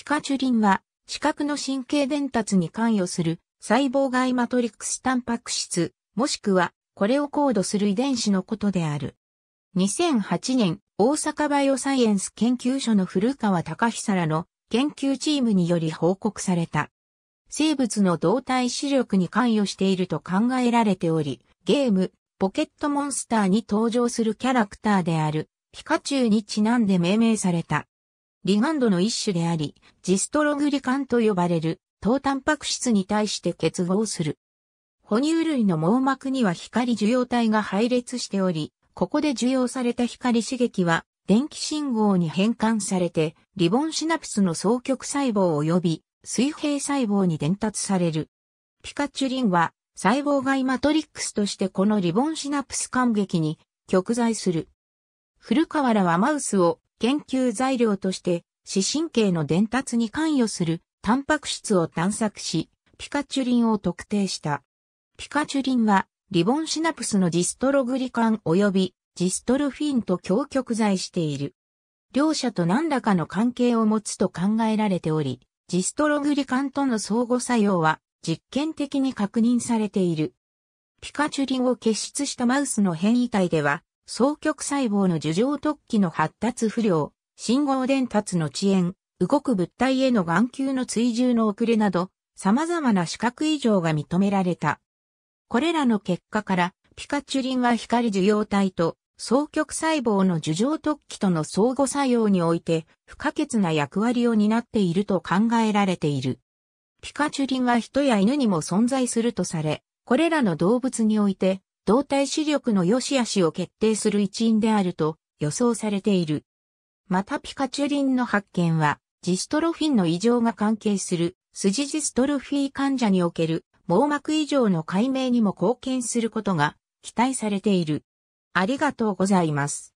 ピカチュリンは、視覚の神経伝達に関与する細胞外マトリックスタンパク質、もしくはこれをコードする遺伝子のことである。2008年、大阪バイオサイエンス研究所の古川隆久らの研究チームにより報告された。生物の動体視力に関与していると考えられており、ゲーム、ポケットモンスターに登場するキャラクターである、ピカチュウにちなんで命名された。リガンドの一種であり、ジストログリカンと呼ばれる、糖タンパク質に対して結合する。哺乳類の網膜には光受容体が配列しており、ここで受容された光刺激は、電気信号に変換されて、リボンシナプスの双極細胞及び、水平細胞に伝達される。ピカチュリンは、細胞外マトリックスとしてこのリボンシナプス感激に、極在する。古河原はマウスを研究材料として視神経の伝達に関与するタンパク質を探索し、ピカチュリンを特定した。ピカチュリンはリボンシナプスのジストログリカン及びジストルフィンと協極剤している。両者と何らかの関係を持つと考えられており、ジストログリカンとの相互作用は実験的に確認されている。ピカチュリンを結出したマウスの変異体では、双極細胞の樹状突起の発達不良、信号伝達の遅延、動く物体への眼球の追従の遅れなど、様々な視覚異常が認められた。これらの結果から、ピカチュリンは光受容体と、双極細胞の樹状突起との相互作用において、不可欠な役割を担っていると考えられている。ピカチュリンは人や犬にも存在するとされ、これらの動物において、動体視力の良し悪しを決定する一因であると予想されている。またピカチュリンの発見は、ジストロフィンの異常が関係する、筋ジストロフィー患者における網膜異常の解明にも貢献することが期待されている。ありがとうございます。